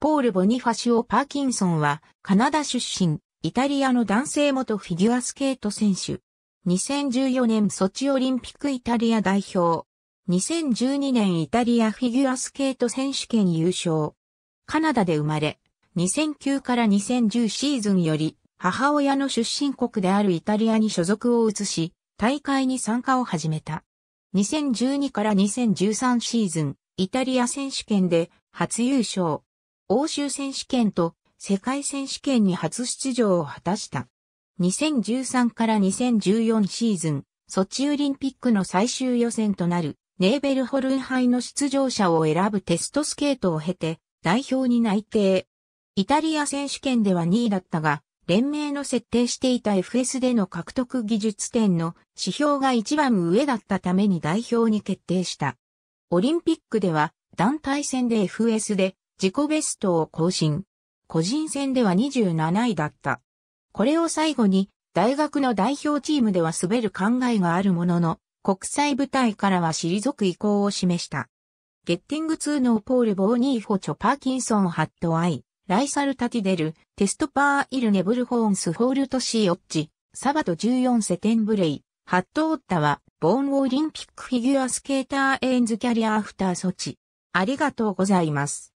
ポール・ボニファシオ・パーキンソンは、カナダ出身、イタリアの男性元フィギュアスケート選手。2014年ソチオリンピックイタリア代表。2012年イタリアフィギュアスケート選手権優勝。カナダで生まれ、2009から2010シーズンより、母親の出身国であるイタリアに所属を移し、大会に参加を始めた。2012から2013シーズン、イタリア選手権で初優勝。欧州選手権と世界選手権に初出場を果たした。2013から2014シーズン、ソチオリンピックの最終予選となるネーベルホルン杯の出場者を選ぶテストスケートを経て代表に内定。イタリア選手権では2位だったが、連盟の設定していた FS での獲得技術点の指標が一番上だったために代表に決定した。オリンピックでは団体戦で FS で自己ベストを更新。個人戦では27位だった。これを最後に、大学の代表チームでは滑る考えがあるものの、国際舞台からは退く意向を示した。ゲッティング2のポール・ボーニーフォ・チョ・パーキンソン・ハット・アイ、ライサル・タティデル、テスト・パー・イル・ネブル・ホーンス・ホールト・シー・オッチ、サバト14セテンブレイ、ハット・オッタは、ボーンオリンピックフィギュアスケーター・エンズ・キャリア・アフター・ソチ。ありがとうございます。